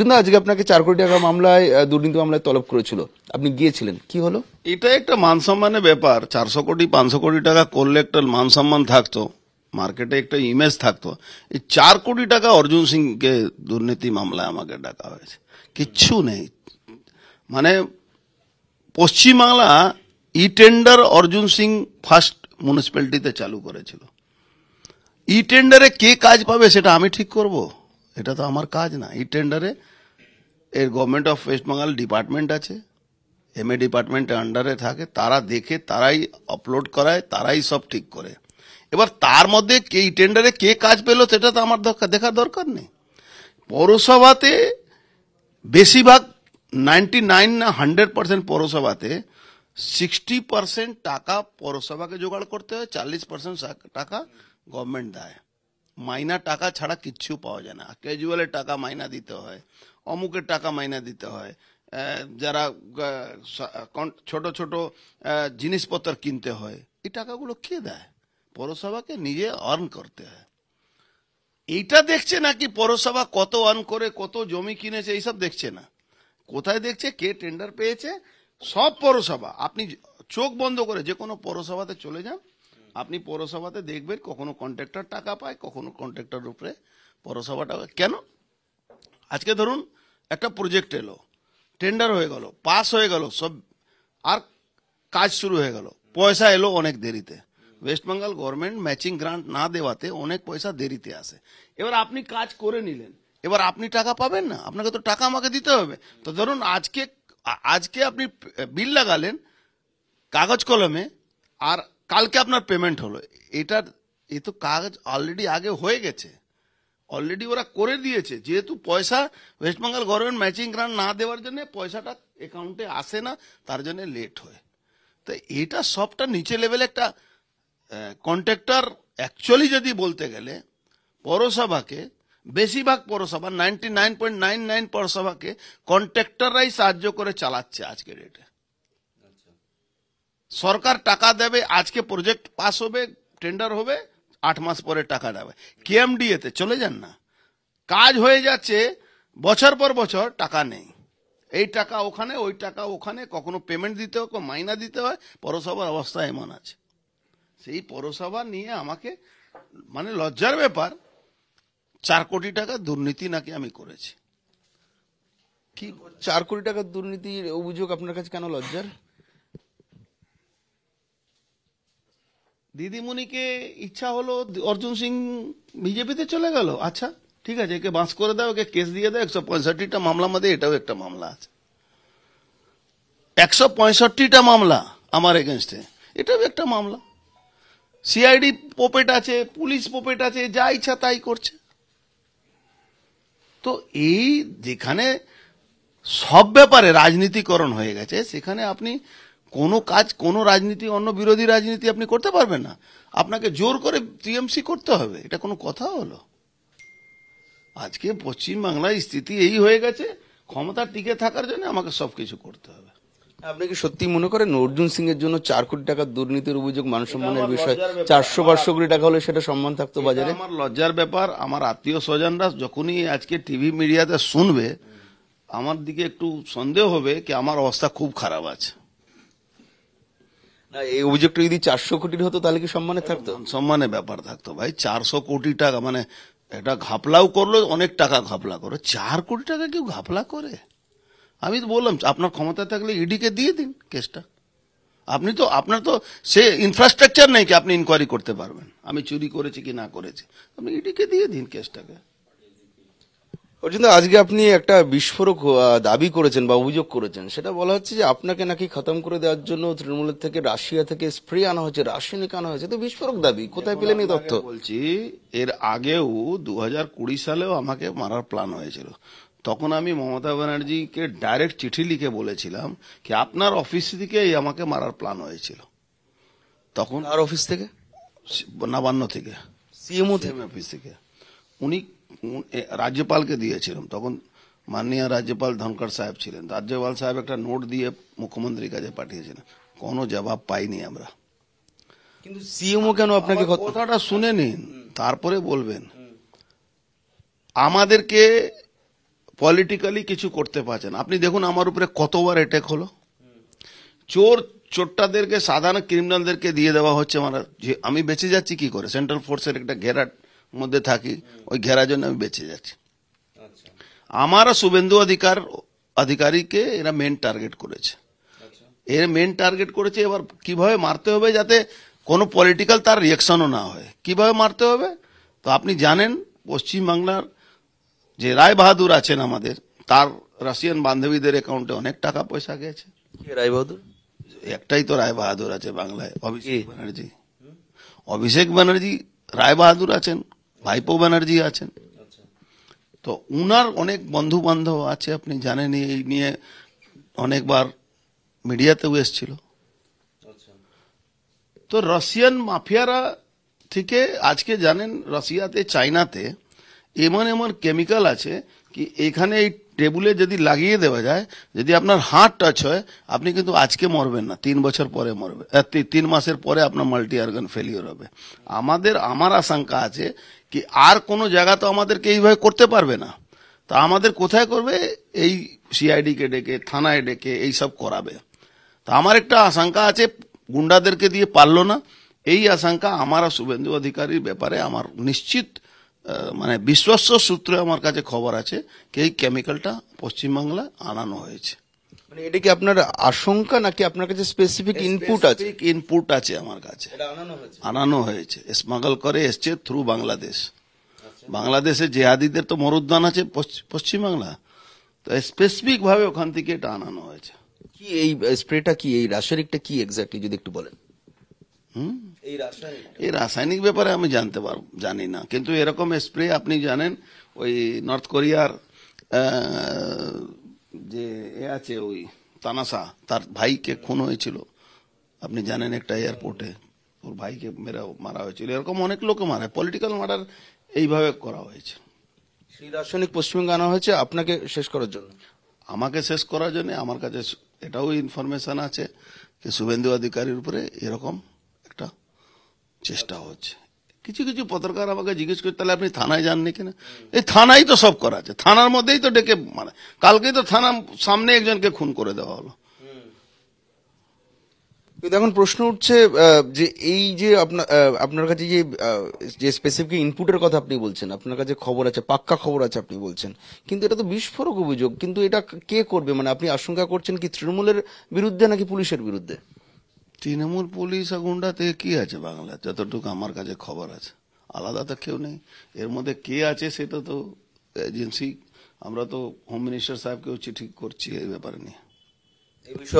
জন্য আজকে আপনাকে চার কোটি টাকা মামলায় দুর্নীতি মামলায় তলব করেছিল আপনি গিয়েছিলেন কি হলো এটা একটা মান সম্মানের ব্যাপার চারশো কোটি পাঁচশো কোটি টাকা করলে একটা মান সম্মান থাকতো মার্কেটে একটা ইমেজ থাকতো এই চার কোটি টাকা অর্জুন সিংকে দুর্নীতি মামলায় আমাকে ডাকা হয়েছে কিচ্ছু নেই মানে পশ্চিমবাংলা ই টেন্ডার অর্জুন সিং ফার্স্ট মিউনিসিপ্যালিটিতে চালু করেছিল ই টেন্ডারে কে কাজ পাবে সেটা আমি ঠিক করবো এটা তো আমার কাজ না এই টেন্ডারে এর government of West Bengal department আছে এম এ ডিপার্টমেন্টের আন্ডারে থাকে তারা দেখে তারাই আপলোড করায় তারাই সব ঠিক করে এবার তার মধ্যে কে এই টেন্ডারে কে কাজ পেলো সেটা তো আমার দরকার দেখার দরকার নেই পৌরসভাতে বেশিরভাগ নাইনটি নাইন না হান্ড্রেড পার্সেন্ট পৌরসভাতে সিক্সটি পার্সেন্ট টাকা পৌরসভাকে জোগাড় করতে হয় চাল্লিশ পার্সেন্ট টাকা গভর্নমেন্ট দেয় মাইনা টাকা ছাড়া কিচ্ছু পাওয়া যায় না ক্যাজুয়ালের টাকা মাইনা দিতে হয় অমুকের টাকা মাইনা দিতে হয় যারা ছোট ছোট জিনিসপত্র কিনতে হয় এই টাকাগুলো কে দেয় পৌরসভাকে নিজে আর্ন করতে হয় এইটা দেখছে না কি পৌরসভা কত আর্ন করে কত জমি কিনেছে এইসব দেখছে না কোথায় দেখছে কে টেন্ডার পেয়েছে সব পৌরসভা আপনি চোখ বন্ধ করে যে কোনো পৌরসভাতে চলে যান আপনি পৌরসভাতে দেখবেন কখনো কন্ট্রাক্টর টাকা পায় কখনো কন্ট্রাক্টর উপরে পৌরসভাটা কেন আজকে ধরুন একটা প্রজেক্ট এলো টেন্ডার হয়ে গেল পাস হয়ে গেল সব আর কাজ শুরু হয়ে গেল পয়সা এলো অনেক দেরিতে West Bengal government matching grant না দেওয়াতে অনেক পয়সা দেরিতে আসে এবার আপনি কাজ করে নিলেন এবার আপনি টাকা পাবেন না আপনাকে তো টাকা আমাকে দিতে হবে তো ধরুন আজকে আজকে আপনি বিল লাগালেন কাগজ কলমে আর কালকে আপনার পেমেন্ট হলো এটার এ তো কাজ অলরেডি আগে হয়ে গেছে অলরেডি ওরা করে দিয়েছে যেহেতু পয়সা West Bengal government matching grant না দেওয়ার জন্য পয়সাটা অ্যাকাউন্টে আসে না তার জন্য লেট হয় তো এটা সবটা নিচে লেভেলে একটা কন্ট্রাক্টর অ্যাকচুয়ালি যদি বলতে গেলে পৌরসভাকে বেশিরভাগ পৌরসভা ninety nine point nine nine পৌরসভাকে কন্ট্রাক্টররাই সাহায্য করে চালাচ্ছে আজকের ডেটে সরকার টাকা দেবে আজকে প্রজেক্ট পাস হবে টেন্ডার হবে আট মাস পরে টাকা দেবে এতে চলে যান না কাজ হয়ে যাচ্ছে বছর পর বছর টাকা নেই এই টাকা ওখানে ওই টাকা ওখানে কখনো পেমেন্ট দিতে হয় মাইনা দিতে হয় পৌরসভার অবস্থা এমন আছে সেই পৌরসভা নিয়ে আমাকে মানে লজ্জার ব্যাপার চার কোটি টাকা দুর্নীতি নাকি আমি করেছি কি চার কোটি টাকা দুর্নীতির অভিযোগ আপনার কাছে কেন লজ্জার দিদিমণিকে ইচ্ছা হলো অর্জুন সিং বিজেপিতে চলে গেল আচ্ছা ঠিক আছে একে বাঁশ করে দাও একে কেস দিয়ে দাও একশো পঁয়ষট্টিটা মামলা মধ্যে এটাও একটা মামলা আছে একশো পঁয়ষট্টিটা মামলা আমার এগেনস্টে এটাও একটা মামলা সিআইডি পোপেট আছে পুলিশ পোপেট আছে যা ইচ্ছা তাই করছে তো এই যেখানে সব ব্যাপারে রাজনীতিকরণ হয়ে গেছে সেখানে আপনি কোনো কাজ কোনো রাজনীতি অন্য বিরোধী রাজনীতি আপনি করতে পারবেন না আপনাকে জোর করে টিএমসি করতে হবে এটা কোনো কথা হলো আজকে পশ্চিমবাংলায় স্থিতি এই হয়ে গেছে ক্ষমতা টিকে থাকার জন্য আমাকে সব কিছু করতে হবে আপনি কি সত্যি মনে করেন অর্জুন সিং এর জন্য চার কোটি টাকার দুর্নীতির অভিযোগ মানসম্মানের বিষয় চারশো পাঁচশো কোটি টাকা হলে সেটা সম্মান থাকতো বাজারে আমার লজ্জার ব্যাপার আমার আত্মীয় স্বজনরা যখনই আজকে টিভি মিডিয়াতে শুনবে আমার দিকে একটু সন্দেহ হবে কি আমার অবস্থা খুব খারাপ আছে না এই অভিযোগটা যদি চারশো কোটির হতো তাহলে কি সম্মানে থাকতো সম্মানের ব্যাপার থাকতো ভাই চারশো কোটি টাকা মানে এটা ঘাপলাও করলো অনেক টাকা ঘাপলা করে চার কোটি টাকা কেউ ঘাপলা করে আমি তো বললাম আপনার ক্ষমতা থাকলে ইডিকে e দিয়ে দিন কেসটা আপনি তো আপনার তো সে ইনফ্রাস্ট্রাকচার নেই কি আপনি ইনকোয়ারি করতে পারবেন আমি চুরি করেছি কি না করেছি আপনি ইডিকে e দিয়ে দিন কেসটাকে অর্জুন আজকে আপনি একটা বিস্ফোরক দাবি করেছেন বা অভিযোগ করেছেন সেটা বলা হচ্ছে যে আপনাকে নাকি খতম করে দেওয়ার জন্য তৃণমূলের থেকে রাশিয়া থেকে স্প্রে আনা হয়েছে রাসায়নিক আনা হয়েছে তো বিস্ফোরক দাবি কোথায় পেলেন এই তথ্য বলছি এর আগেও দু হাজার কুড়ি সালেও আমাকে মারার প্ল্যান হয়েছিল তখন আমি মমতা ব্যানার্জিকে ডাইরেক্ট চিঠি লিখে বলেছিলাম কি আপনার অফিস থেকেই আমাকে মারার প্ল্যান হয়েছিল তখন আর অফিস থেকে নাবান্ন থেকে সিএমও অফিস থেকে উনি রাজ্যপালকে দিয়েছিলাম তখন মাননীয় রাজ্যপাল ধনকর সাহেব ছিলেন রাজ্যপাল সাহেব একটা নোট দিয়ে মুখ্যমন্ত্রীর কাছে পাঠিয়েছিলেন কোনো জবাব পাইনি আমরা কিন্তু সিএমও কেন আপনাকে কথাটা শুনে নিন তারপরে বলবেন আমাদেরকে পলিটিক্যালি কিছু করতে পারছেন আপনি দেখুন আমার উপরে কতবার অ্যাটেক হলো চোর চোরটাদেরকে সাধারণ ক্রিমিনালদেরকে দিয়ে দেওয়া হচ্ছে আমার মানে আমি বেঁচে যাচ্ছি কি করে সেন্ট্রাল ফোর্সের একটা ঘেরাট মধ্যে থাকি ওই ঘেরার জন্য আমি বেঁচে যাচ্ছি আচ্ছা। আমার শুভেন্দু অধিকার অধিকারীকে এরা মেন টার্গেট করেছে আচ্ছা। এর মেন টার্গেট করেছে এবার কিভাবে মারতে হবে যাতে কোনো পলিটিক্যাল তার রিয়াকশনও না হয় কিভাবে মারতে হবে তো আপনি জানেন পশ্চিমবাংলার যে রায় বাহাদুর আছেন আমাদের তার রাশিয়ান বান্ধবীদের অ্যাকাউন্টে অনেক টাকা পয়সা গেছে রায় বাহাদুর একটাই তো রায় বাহাদুর আছে বাংলায় অভিষেক ব্যানার্জি অভিষেক ব্যানার্জি রায় বাহাদুর আছেন ভাইপো ব্যানার্জি আছেন তো উনার অনেক বন্ধু বান্ধব আছে আপনি জানেন এই নিয়ে অনেকবার মিডিয়াতেও এসছিল তো রাশিয়ান মাফিয়ারা থেকে আজকে জানেন রাশিয়াতে চাইনাতে এমন এমন কেমিক্যাল আছে কি এখানে এই টেবুলে যদি লাগিয়ে দেওয়া যায় যদি আপনার হার্ট টাচ হয় আপনি কিন্তু আজকে মরবেন না তিন বছর পরে মরবে তিন মাসের পরে আপনার মাল্টি অর্গান ফেলিওর হবে আমাদের আমার আশঙ্কা আছে কি আর কোনো জায়গা তো আমাদেরকে এইভাবে করতে পারবে না তা আমাদের কোথায় করবে এই সিআইডিকে ডেকে থানায় ডেকে এইসব করাবে তা আমার একটা আশঙ্কা আছে গুন্ডাদেরকে দিয়ে পারলো না এই আশঙ্কা আমার শুভেন্দু অধিকারীর ব্যাপারে আমার নিশ্চিত মানে বিশ্বস্ত সূত্রে আমার কাছে খবর আছে যে এই কেমিক্যালটা পশ্চিমবাংলায় আনানো হয়েছে মানে এটা কি আপনার আশঙ্কা নাকি আপনার কাছে স্পেসিফিক ইনপুট আছে ইনপুট আছে আমার কাছে আনানো হয়েছে স্মাগল করে এসছে থ্রু বাংলাদেশ বাংলাদেশে জেহাদিদের তো মরুদ্যান আছে পশ্চিমবাংলা তো স্পেসিফিক ভাবে ওখান থেকে এটা আনানো হয়েছে কি এই স্প্রেটা কি এই রাসায়নিকটা কি এক্স্যাক্টলি যদি একটু বলেন এই রাসায়নিক ব্যাপারে আমি জানতে পারব জানি না কিন্তু এরকম স্প্রে আপনি জানেন ওই নর্থ কোরিয়ার যে এ আছে ওই তানাসা তার ভাইকে খুন হয়েছিল আপনি জানেন একটা এয়ারপোর্টে ওর ভাইকে মেরা মারা হয়েছিল এরকম অনেক লোকে মারা পলিটিক্যাল মার্ডার এইভাবে করা হয়েছে সেই দার্শনিক পশ্চিমবঙ্গে আনা হয়েছে আপনাকে শেষ করার জন্য আমাকে শেষ করার জন্য আমার কাছে এটাও ইনফরমেশন আছে যে শুভেন্দু অধিকারীর উপরে এরকম চেষ্টা হচ্ছে কিছু কিছু পত্রকার আমাকে জিজ্ঞেস করে তাহলে আপনি থানায় যাননি কেন এই থানায় তো সব করা আছে থানার মধ্যেই তো ডেকে মানে কালকেই তো থানা সামনে একজনকে খুন করে দেওয়া হলো কিন্তু এখন প্রশ্ন উঠছে যে এই যে আপনার আপনার কাছে যে যে স্পেসিফিক ইনপুটের কথা আপনি বলছেন আপনার কাছে খবর আছে পাক্কা খবর আছে আপনি বলছেন কিন্তু এটা তো বিস্ফোরক অভিযোগ কিন্তু এটা কে করবে মানে আপনি আশঙ্কা করছেন কি তৃণমূলের বিরুদ্ধে নাকি পুলিশের বিরুদ্ধে তৃণমূল পুলিশ আর গুন্ডাতে কি আছে বাংলা যতটুকু আমার কাছে খবর আছে আলাদা তো কেউ নেই এর মধ্যে কে আছে সেটা তো এজেন্সি আমরা তো হোম মিনিস্টার সাহেবকেও চিঠি করছি এই ব্যাপারে নিয়ে বিষয়ে